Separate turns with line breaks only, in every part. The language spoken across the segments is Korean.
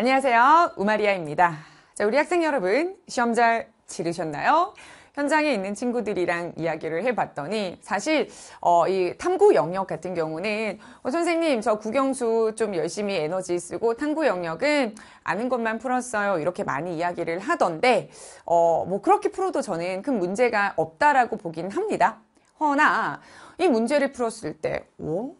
안녕하세요. 우마리아입니다. 자, 우리 학생 여러분, 시험 잘 치르셨나요? 현장에 있는 친구들이랑 이야기를 해봤더니 사실 어, 이 탐구 영역 같은 경우는 어, 선생님 저 국영수 좀 열심히 에너지 쓰고 탐구 영역은 아는 것만 풀었어요 이렇게 많이 이야기를 하던데 어, 뭐 그렇게 풀어도 저는 큰 문제가 없다라고 보긴 합니다. 허나 이 문제를 풀었을 때 오? 어?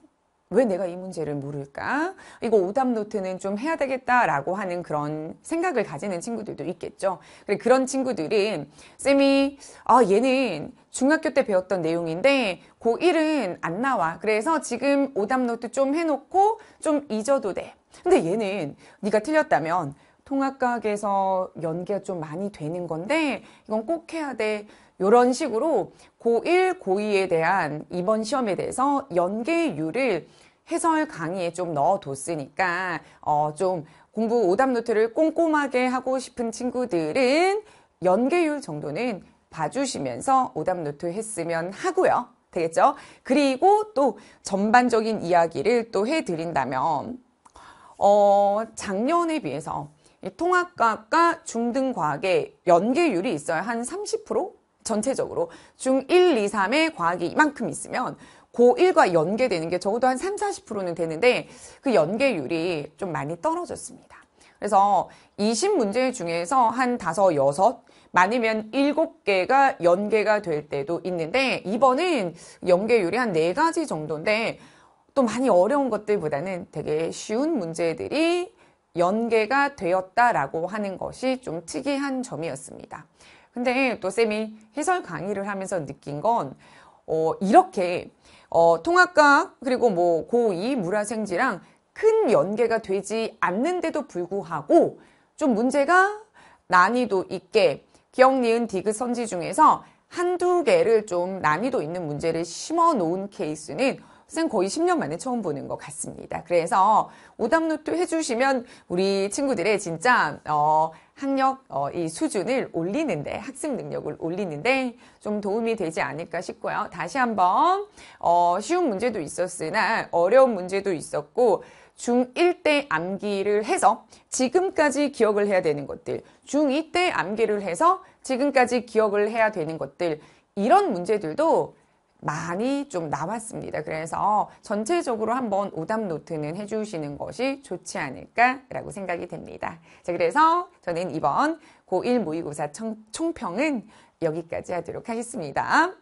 왜 내가 이 문제를 모를까? 이거 오답 노트는 좀 해야 되겠다라고 하는 그런 생각을 가지는 친구들도 있겠죠. 그런 친구들은 쌤이 아 얘는 중학교 때 배웠던 내용인데 고1은 안 나와. 그래서 지금 오답 노트 좀 해놓고 좀 잊어도 돼. 근데 얘는 네가 틀렸다면 통합과학에서 연계가 좀 많이 되는 건데 이건 꼭 해야 돼. 이런 식으로 고1, 고2에 대한 이번 시험에 대해서 연계율을 해설 강의에 좀 넣어뒀으니까 어, 좀 공부 오답 노트를 꼼꼼하게 하고 싶은 친구들은 연계율 정도는 봐주시면서 오답 노트 했으면 하고요. 되겠죠? 그리고 또 전반적인 이야기를 또 해드린다면 어, 작년에 비해서 이 통합과학과 중등과학의 연계율이 있어요한 30% 전체적으로 중1, 2, 3의 과학이 이만큼 있으면 고1과 연계되는 게 적어도 한 3, 40%는 되는데 그 연계율이 좀 많이 떨어졌습니다. 그래서 20문제 중에서 한 5, 6, 많으면 7개가 연계가 될 때도 있는데 이번은 연계율이 한 4가지 정도인데 또 많이 어려운 것들보다는 되게 쉬운 문제들이 연계가 되었다라고 하는 것이 좀 특이한 점이었습니다. 근데 또 쌤이 해설 강의를 하면서 느낀 건 어, 이렇게 어, 통합과 그리고 뭐 고2 물화생지랑 큰 연계가 되지 않는데도 불구하고 좀 문제가 난이도 있게 기억 니은 디귿 선지 중에서 한두 개를 좀 난이도 있는 문제를 심어 놓은 케이스는 쌤 거의 10년 만에 처음 보는 것 같습니다. 그래서 오답노트 해주시면 우리 친구들의 진짜 어, 학력 어, 이 수준을 올리는데 학습 능력을 올리는데 좀 도움이 되지 않을까 싶고요. 다시 한번 어, 쉬운 문제도 있었으나 어려운 문제도 있었고 중1 때 암기를 해서 지금까지 기억을 해야 되는 것들 중2 때 암기를 해서 지금까지 기억을 해야 되는 것들 이런 문제들도 많이 좀 나왔습니다. 그래서 전체적으로 한번 오답 노트는 해주시는 것이 좋지 않을까라고 생각이 됩니다. 자, 그래서 저는 이번 고1 모의고사 청, 총평은 여기까지 하도록 하겠습니다.